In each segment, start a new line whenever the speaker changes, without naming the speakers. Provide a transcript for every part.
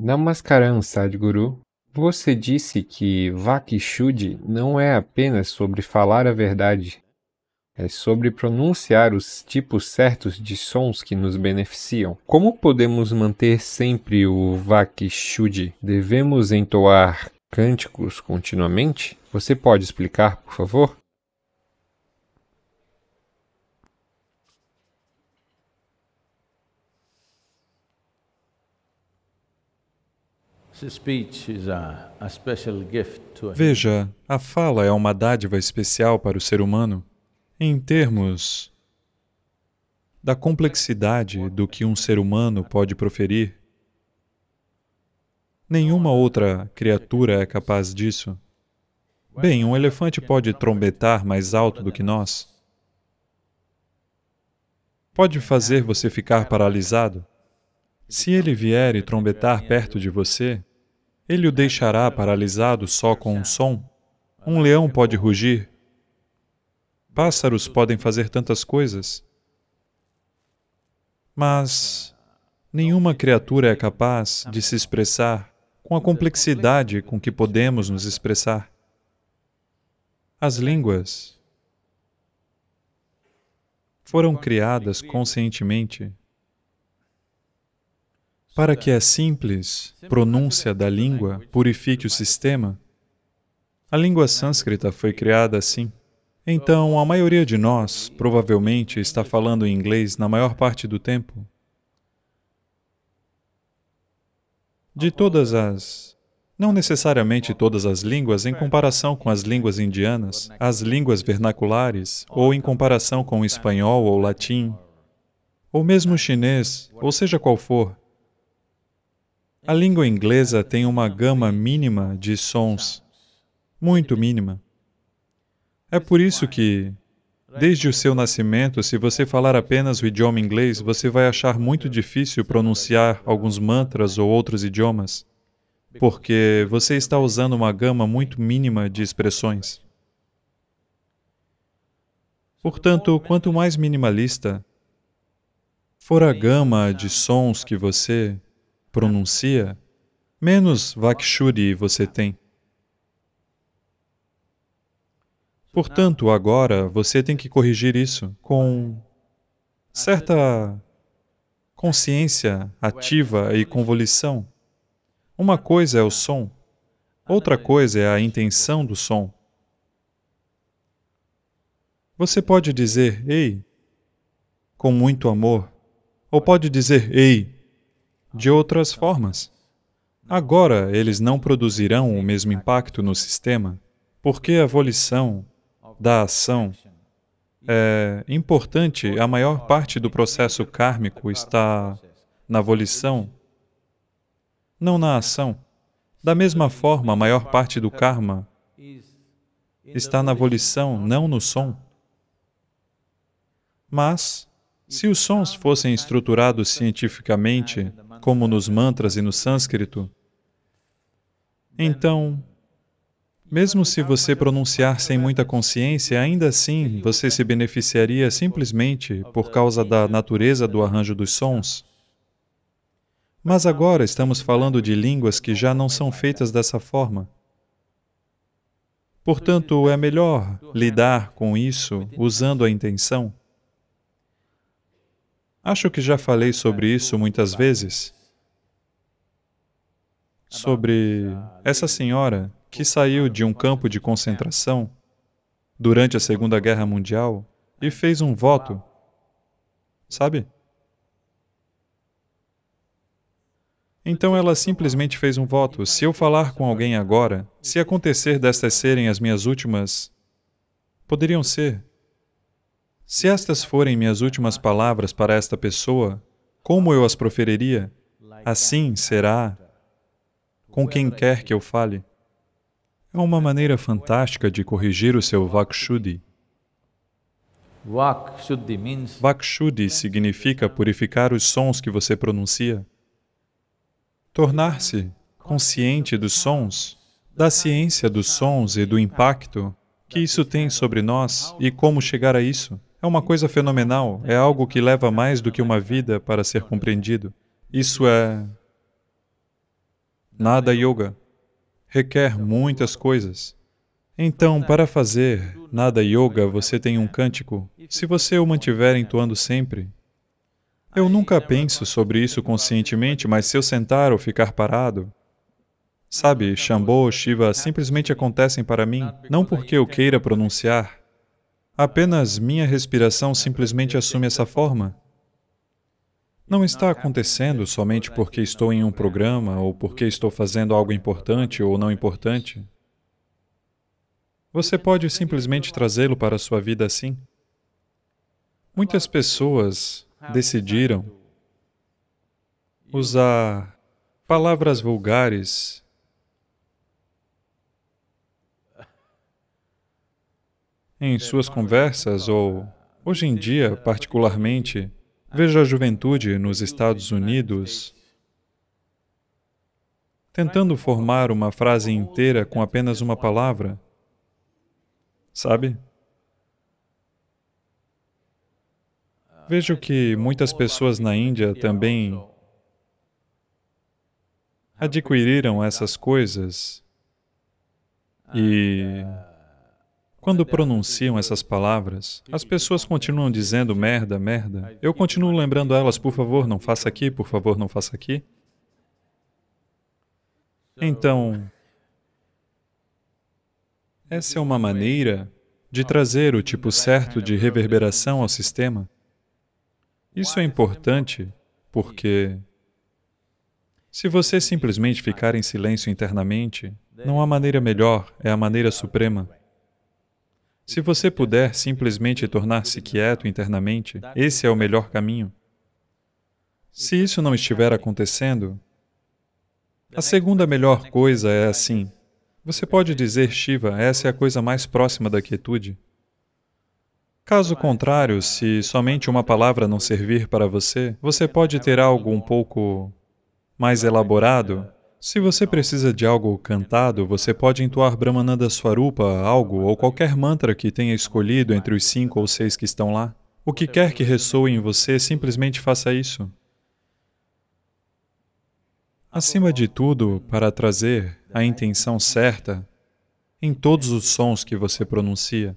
Namaskaram, Sadhguru. Você disse que Vakshud não é apenas sobre falar a verdade, é sobre pronunciar os tipos certos de sons que nos beneficiam. Como podemos manter sempre o Vakshud? Devemos entoar cânticos continuamente? Você pode explicar, por favor? Veja, a fala é uma dádiva especial para o ser humano. Em termos da complexidade do que um ser humano pode proferir, nenhuma outra criatura é capaz disso. Bem, um elefante pode trombetar mais alto do que nós. Pode fazer você ficar paralisado. Se ele vier e trombetar perto de você, ele o deixará paralisado só com um som? Um leão pode rugir? Pássaros podem fazer tantas coisas? Mas nenhuma criatura é capaz de se expressar com a complexidade com que podemos nos expressar. As línguas foram criadas conscientemente para que a simples pronúncia da língua purifique o sistema, a língua sânscrita foi assim. criada assim. Então, a maioria de nós provavelmente está falando em inglês na maior parte do tempo. De todas as. Não necessariamente todas as línguas, em comparação com as línguas indianas, as línguas vernaculares, ou em então comparação com o espanhol ou latim, ou mesmo chinês, ou seja qual for, a língua inglesa tem uma gama mínima de sons, muito mínima. É por isso que, desde o seu nascimento, se você falar apenas o idioma inglês, você vai achar muito difícil pronunciar alguns mantras ou outros idiomas, porque você está usando uma gama muito mínima de expressões. Portanto, quanto mais minimalista for a gama de sons que você pronuncia, menos Vakshuri você tem. Portanto, agora você tem que corrigir isso com certa consciência ativa e convolição. Uma coisa é o som, outra coisa é a intenção do som. Você pode dizer ei com muito amor, ou pode dizer ei de outras formas. Agora, eles não produzirão o mesmo impacto no sistema, porque a volição da ação é importante, a maior parte do processo kármico está na volição, não na ação. Da mesma forma, a maior parte do karma está na volição, não no som. Mas, se os sons fossem estruturados cientificamente como nos mantras e no sânscrito, então, mesmo se você pronunciar sem muita consciência, ainda assim você se beneficiaria simplesmente por causa da natureza do arranjo dos sons. Mas agora estamos falando de línguas que já não são feitas dessa forma. Portanto, é melhor lidar com isso usando a intenção. Acho que já falei sobre isso muitas vezes sobre essa senhora que saiu de um campo de concentração durante a Segunda Guerra Mundial e fez um voto, sabe? Então ela simplesmente fez um voto. Se eu falar com alguém agora, se acontecer destas serem as minhas últimas. Poderiam ser. Se estas forem minhas últimas palavras para esta pessoa, como eu as proferiria? Assim será com quem quer que eu fale. É uma maneira fantástica de corrigir o seu Vakshuddhi. Vakshuddhi significa purificar os sons que você pronuncia. Tornar-se consciente dos sons, da ciência dos sons e do impacto que isso tem sobre nós e como chegar a isso. É uma coisa fenomenal, é algo que leva mais do que uma vida para ser compreendido. Isso é Nada Yoga requer muitas coisas. Então, para fazer Nada Yoga, você tem um cântico. Se você o mantiver entoando sempre, eu nunca penso sobre isso conscientemente, mas se eu sentar ou ficar parado, sabe, Shambho, Shiva simplesmente acontecem para mim, não porque eu queira pronunciar, apenas minha respiração simplesmente assume essa forma. Não está acontecendo somente porque estou em um programa ou porque estou fazendo algo importante ou não importante. Você pode simplesmente trazê-lo para a sua vida assim. Muitas pessoas decidiram usar palavras vulgares em suas conversas ou, hoje em dia, particularmente, Veja a juventude nos Estados Unidos tentando formar uma frase inteira com apenas uma palavra. Sabe? Vejo que muitas pessoas na Índia também adquiriram essas coisas e quando pronunciam essas palavras, as pessoas continuam dizendo merda, merda. Eu continuo lembrando elas, por favor, não faça aqui, por favor, não faça aqui. Então, essa é uma maneira de trazer o tipo certo de reverberação ao sistema. Isso é importante porque se você simplesmente ficar em silêncio internamente, não há maneira melhor, é a maneira suprema. Se você puder simplesmente tornar-se quieto internamente, esse é o melhor caminho. Se isso não estiver acontecendo, a segunda melhor coisa é assim. Você pode dizer, Shiva, essa é a coisa mais próxima da quietude. Caso contrário, se somente uma palavra não servir para você, você pode ter algo um pouco mais elaborado se você precisa de algo cantado, você pode entoar Brahmananda Swarupa, algo ou qualquer mantra que tenha escolhido entre os cinco ou seis que estão lá. O que quer que ressoe em você, simplesmente faça isso. Acima de tudo, para trazer a intenção certa em todos os sons que você pronuncia.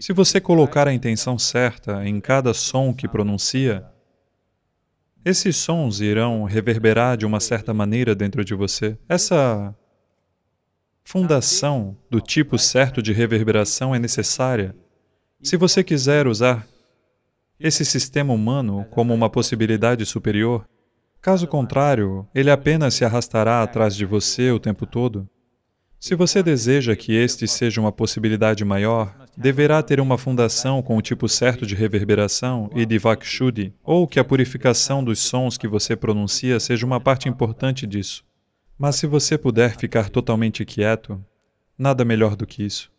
Se você colocar a intenção certa em cada som que pronuncia, esses sons irão reverberar de uma certa maneira dentro de você. Essa fundação do tipo certo de reverberação é necessária. Se você quiser usar esse sistema humano como uma possibilidade superior, caso contrário, ele apenas se arrastará atrás de você o tempo todo. Se você deseja que este seja uma possibilidade maior, deverá ter uma fundação com o tipo certo de reverberação e de vakshuddhi, ou que a purificação dos sons que você pronuncia seja uma parte importante disso. Mas se você puder ficar totalmente quieto, nada melhor do que isso.